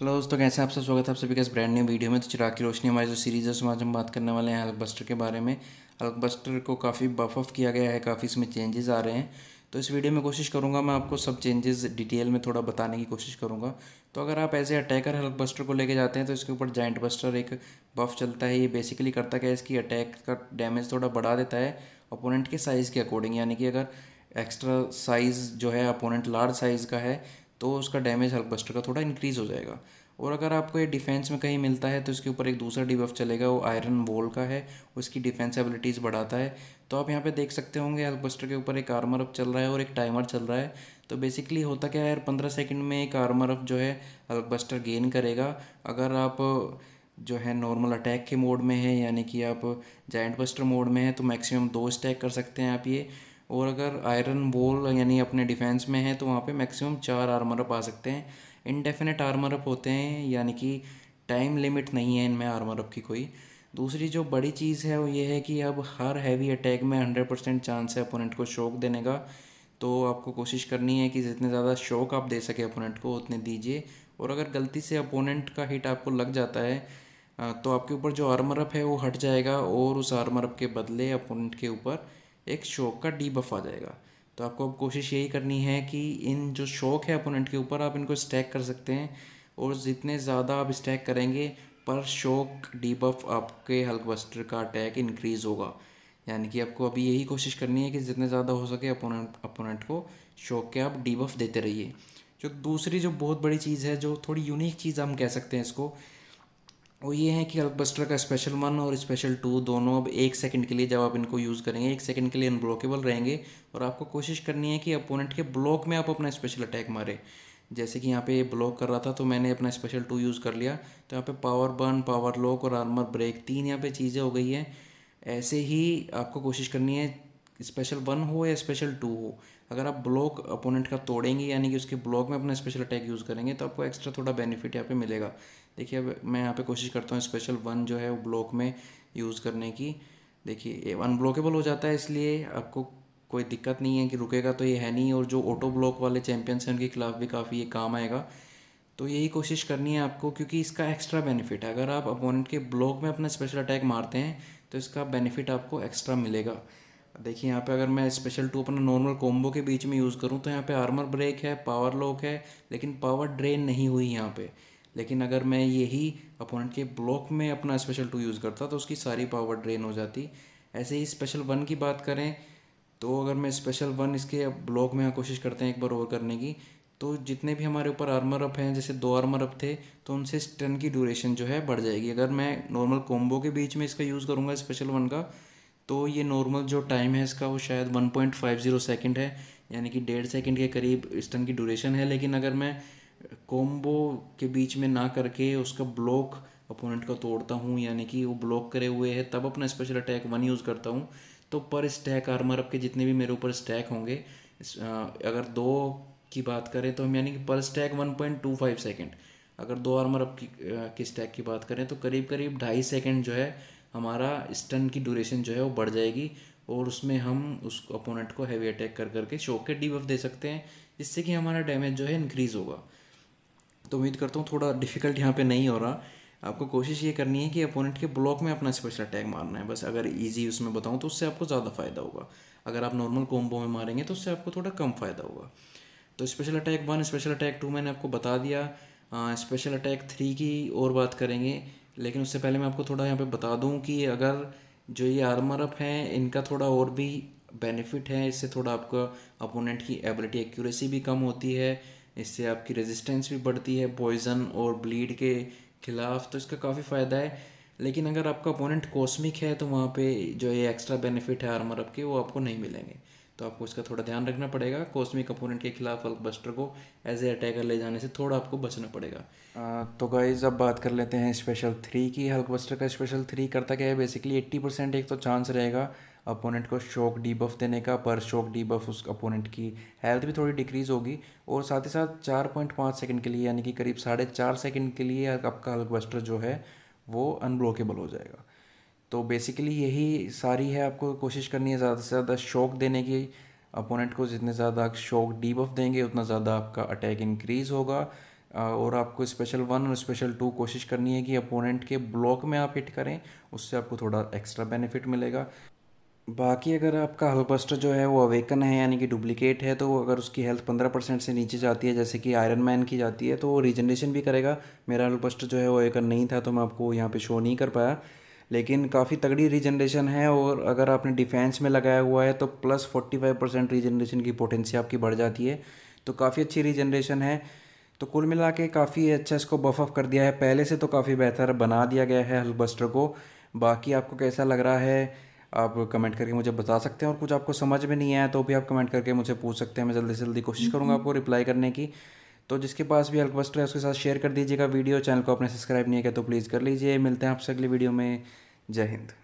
Hello दोस्तों कैसे सब स्वागत है आप सभी का इस ब्रांड न्यू वीडियो में तो चिराग की रोशनी हमारी जो सीरीज़ है उसमें आज हम बात करने वाले हैं हल्कबस्टर के बारे में हल्कबस्टर को काफ़ी बफ ऑफ किया गया है काफ़ी इसमें चेंजेस आ रहे हैं तो इस वीडियो में कोशिश करूँगा मैं आपको सब चेंजेस डिटेल में थोड़ा बताने की कोशिश करूँगा तो अगर आप as a attacker Hulkbuster buster को लेके जाते हैं तो इसके ऊपर जाइंट बस्टर एक बफ चलता है ये बेसिकली करता क्या है इसकी अटैक का डैमेज थोड़ा बढ़ा देता है अपोनेंट के साइज़ के अकॉर्डिंग यानी कि अगर एक्स्ट्रा साइज़ जो है अपोनेंट लार्ज साइज़ का है तो उसका डैमेज हल्क बस्टर का थोड़ा इंक्रीज़ हो जाएगा और अगर आपको ये डिफेंस में कहीं मिलता है तो इसके ऊपर एक दूसरा डिबफ चलेगा वो आयरन वोल का है उसकी डिफेंस एबिलिटीज़ बढ़ाता है तो आप यहाँ पे देख सकते होंगे बस्टर के ऊपर एक आर्मर अप चल रहा है और एक टाइमर चल रहा है तो बेसिकली होता क्या है यार पंद्रह सेकेंड में एक आर्मर अप जो है बस्टर गेन करेगा अगर आप जो है नॉर्मल अटैक के मोड में है यानी कि आप जाइंट बस्टर मोड में है तो मैक्सिमम दो स्टैक कर सकते हैं आप ये और अगर आयरन वॉल यानी अपने डिफेंस में है तो वहाँ पे मैक्सिमम चार आर्मर अप आ सकते हैं इनडेफिनेट आर्मर अप होते हैं यानी कि टाइम लिमिट नहीं है इनमें आर्मर अप की कोई दूसरी जो बड़ी चीज़ है वो ये है कि अब हर हैवी अटैक में हंड्रेड परसेंट चांस है अपोनेंट को शौक़ देने का तो आपको कोशिश करनी है कि जितने ज़्यादा शौक आप दे सके अपोनेंट को उतने दीजिए और अगर गलती से अपोनेंट का हिट आपको लग जाता है तो आपके ऊपर जो आर्मर अप है वो हट जाएगा और उस आर्मर अप के बदले अपोनेंट के ऊपर एक शौक का डीबफ आ जाएगा तो आपको अब कोशिश यही करनी है कि इन जो शौक है अपोनेंट के ऊपर आप इनको स्टैक कर सकते हैं और जितने ज़्यादा आप स्टैक करेंगे पर शौक डीबफ आपके बस्टर का अटैक इंक्रीज़ होगा यानी कि आपको अभी यही कोशिश करनी है कि जितने ज़्यादा हो सके अपोनेंट अपोनेंट को शौक के आप डीबफ देते रहिए जो दूसरी जो बहुत बड़ी चीज़ है जो थोड़ी यूनिक चीज़ हम कह सकते हैं इसको वो ये है कि बस्टर का स्पेशल वन और स्पेशल टू दोनों अब एक सेकंड के लिए जब आप इनको यूज़ करेंगे एक सेकंड के लिए अनब्लॉकेबल रहेंगे और आपको कोशिश करनी है कि अपोनेंट के ब्लॉक में आप अपना स्पेशल अटैक मारें जैसे कि यहाँ पे ब्लॉक कर रहा था तो मैंने अपना स्पेशल टू यूज़ कर लिया तो यहाँ पर पावर बर्न पावर लॉक और आर्मर ब्रेक तीन यहाँ पर चीज़ें हो गई हैं ऐसे ही आपको कोशिश करनी है स्पेशल वन हो या स्पेशल टू हो अगर आप ब्लॉक अपोनेंट का तोड़ेंगे यानी कि उसके ब्लॉक में अपना स्पेशल अटैक यूज़ करेंगे तो आपको एक्स्ट्रा थोड़ा बेनिफिट यहाँ पे मिलेगा देखिए अब मैं यहाँ पे कोशिश करता हूँ स्पेशल वन जो है वो ब्लॉक में यूज़ करने की देखिए अनब्लॉकेबल हो जाता है इसलिए आपको कोई दिक्कत नहीं है कि रुकेगा तो ये है नहीं और जो ऑटो ब्लॉक वाले चैम्पियंस हैं उनके खिलाफ भी काफ़ी ये काम आएगा तो यही कोशिश करनी है आपको क्योंकि इसका एक्स्ट्रा बेनिफिट है अगर आप अपोनेंट के ब्लॉक में अपना स्पेशल अटैक मारते हैं तो इसका बेनिफिट आपको एक्स्ट्रा मिलेगा देखिए यहाँ पे अगर मैं स्पेशल टू अपना नॉर्मल कॉम्बो के बीच में यूज़ करूँ तो यहाँ पे आर्मर ब्रेक है पावर लॉक है लेकिन पावर ड्रेन नहीं हुई यहाँ पे लेकिन अगर मैं यही अपोनेंट के ब्लॉक में अपना स्पेशल टू यूज़ करता तो उसकी सारी पावर ड्रेन हो जाती ऐसे ही स्पेशल वन की बात करें तो अगर मैं स्पेशल वन इसके ब्लॉक में कोशिश करते हैं एक बार ओवर करने की तो जितने भी हमारे ऊपर आर्मर अप हैं जैसे दो आर्मर अप थे तो उनसे स्टन की ड्यूरेशन जो है बढ़ जाएगी अगर मैं नॉर्मल कॉम्बो के बीच में इसका यूज़ करूँगा स्पेशल वन का तो ये नॉर्मल जो टाइम है इसका वो शायद one point five zero second है यानी कि डेढ़ सेकेंड के करीब इस टन की ड्यूरेशन है लेकिन अगर मैं कॉम्बो के बीच में ना करके उसका ब्लॉक अपोनेंट का तोड़ता हूँ यानी कि वो ब्लॉक करे हुए है तब अपना स्पेशल अटैक वन यूज़ करता हूँ तो पर स्टैक आर्मर अप के जितने भी मेरे ऊपर स्टैक होंगे अगर दो की बात करें तो हम यानी कि per stack one point two five second अगर दो आर्मर अप की, की स्टैक की बात करें तो करीब करीब ढाई सेकेंड जो है हमारा स्टन की ड्यूरेशन जो है वो बढ़ जाएगी और उसमें हम उस अपोनेंट को हैवी अटैक कर करके शोक के डीबफ दे सकते हैं जिससे कि हमारा डैमेज जो है इंक्रीज़ होगा तो उम्मीद करता हूँ थोड़ा डिफिकल्ट यहाँ पे नहीं हो रहा आपको कोशिश ये करनी है कि अपोनेंट के ब्लॉक में अपना स्पेशल अटैक मारना है बस अगर ईजी उसमें बताऊँ तो उससे आपको ज़्यादा फ़ायदा होगा अगर आप नॉर्मल कोम्बो में मारेंगे तो उससे आपको थोड़ा कम फ़ायदा होगा तो special attack one special attack two मैंने आपको बता दिया स्पेशल अटैक थ्री की और बात करेंगे लेकिन उससे पहले मैं आपको थोड़ा यहाँ पे बता दूँ कि अगर जो ये आर्मर अप हैं इनका थोड़ा और भी बेनिफिट है इससे थोड़ा आपका अपोनेंट की एबिलिटी एक्यूरेसी भी कम होती है इससे आपकी रेजिस्टेंस भी बढ़ती है पॉइज़न और ब्लीड के खिलाफ तो इसका काफ़ी फ़ायदा है लेकिन अगर आपका अपोनेंट कॉस्मिक है तो वहाँ पे जो ये एक्स्ट्रा बेनिफिट है आर्मर अप के वो आपको नहीं मिलेंगे तो आपको इसका थोड़ा ध्यान रखना पड़ेगा कॉस्मिक अपोनेंट के खिलाफ बस्टर को एज ए अटैकर ले जाने से थोड़ा आपको बचना पड़ेगा आ, तो गाइज अब बात कर लेते हैं स्पेशल थ्री की हल्क बस्टर का स्पेशल थ्री करता क्या है बेसिकली एट्टी परसेंट एक तो चांस रहेगा अपोनेंट को शॉक डीबफ देने का पर शॉक डीबफ उस अपोनेंट की हेल्थ भी थोड़ी डिक्रीज़ होगी और साथ ही साथ चार पॉइंट पाँच सेकेंड के लिए यानी कि करीब साढ़े चार सेकेंड के लिए आपका हल्क बस्टर जो है वो अनब्लॉकेबल हो जाएगा तो बेसिकली यही सारी है आपको कोशिश करनी है ज़्यादा से ज़्यादा शौक देने की अपोनेंट को जितने ज़्यादा शौक डीप ऑफ देंगे उतना ज़्यादा आपका अटैक इंक्रीज होगा और आपको स्पेशल वन और स्पेशल टू कोशिश करनी है कि अपोनेंट के ब्लॉक में आप हिट करें उससे आपको थोड़ा एक्स्ट्रा बेनिफिट मिलेगा बाकी अगर आपका हल्बस्टर जो है वो अवेकन है यानी कि डुप्लिकेट है तो अगर उसकी हेल्थ पंद्रह परसेंट से नीचे जाती है जैसे कि आयरन मैन की जाती है तो वो रिजनरेशन भी करेगा मेरा हल्बस्टर जो है वो अवेकन नहीं था तो मैं आपको यहाँ पे शो नहीं कर पाया लेकिन काफ़ी तगड़ी रिजनरेशन है और अगर आपने डिफेंस में लगाया हुआ है तो plus forty five percent regeneration की पोटेंसी आपकी बढ़ जाती है तो काफ़ी अच्छी रिजनरेशन है तो कुल मिला के काफ़ी अच्छा इसको बफअप कर दिया है पहले से तो काफ़ी बेहतर बना दिया गया है हल्बस्टर को बाकी आपको कैसा लग रहा है आप कमेंट करके मुझे बता सकते हैं और कुछ आपको समझ में नहीं आया तो भी आप कमेंट करके मुझे पूछ सकते हैं मैं जल्दी से जल्दी कोशिश हम्म, करूँगा हम्म। आपको रिप्लाई करने की तो जिसके पास भी हेल्प है उसके साथ शेयर कर दीजिएगा वीडियो चैनल को आपने सब्सक्राइब नहीं किया तो प्लीज़ कर लीजिए मिलते हैं आपसे अगली वीडियो में जय हिंद